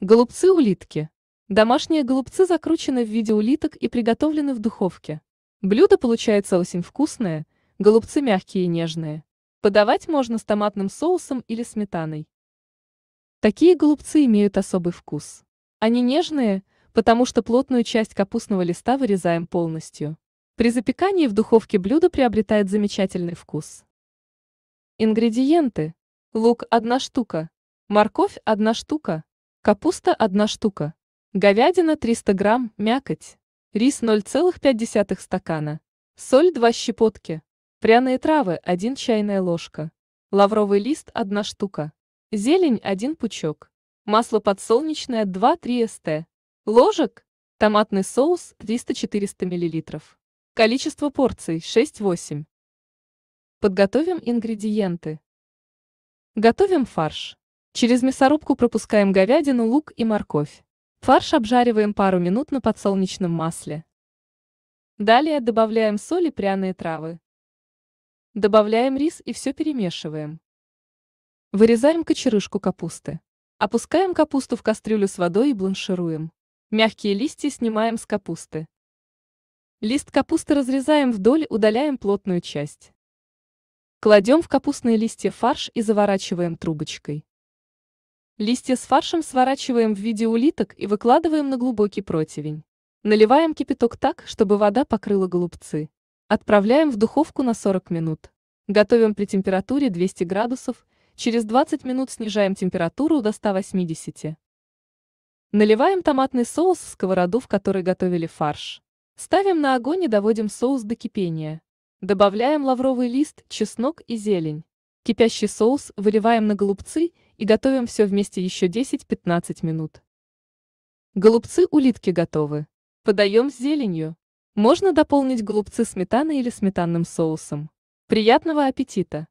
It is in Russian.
Голубцы-улитки. Домашние голубцы закручены в виде улиток и приготовлены в духовке. Блюдо получается очень вкусное, голубцы мягкие и нежные. Подавать можно с томатным соусом или сметаной. Такие голубцы имеют особый вкус. Они нежные, потому что плотную часть капустного листа вырезаем полностью. При запекании в духовке блюдо приобретает замечательный вкус. Ингредиенты. Лук – одна штука. Морковь – одна штука. Капуста – 1 штука. Говядина – 300 грамм, мякоть. Рис – 0,5 стакана. Соль – 2 щепотки. Пряные травы – 1 чайная ложка. Лавровый лист – 1 штука. Зелень – 1 пучок. Масло подсолнечное – 2-3 ст. Ложек. Томатный соус – 300-400 мл. Количество порций – 6-8. Подготовим ингредиенты. Готовим фарш. Через мясорубку пропускаем говядину, лук и морковь. Фарш обжариваем пару минут на подсолнечном масле. Далее добавляем соль и пряные травы. Добавляем рис и все перемешиваем. Вырезаем кочерышку капусты. Опускаем капусту в кастрюлю с водой и бланшируем. Мягкие листья снимаем с капусты. Лист капусты разрезаем вдоль, удаляем плотную часть. Кладем в капустные листья фарш и заворачиваем трубочкой. Листья с фаршем сворачиваем в виде улиток и выкладываем на глубокий противень. Наливаем кипяток так, чтобы вода покрыла голубцы. Отправляем в духовку на 40 минут. Готовим при температуре 200 градусов, через 20 минут снижаем температуру до 180. Наливаем томатный соус в сковороду, в которой готовили фарш. Ставим на огонь и доводим соус до кипения. Добавляем лавровый лист, чеснок и зелень. Кипящий соус выливаем на голубцы и готовим все вместе еще 10-15 минут. Голубцы улитки готовы. Подаем с зеленью. Можно дополнить голубцы сметаной или сметанным соусом. Приятного аппетита!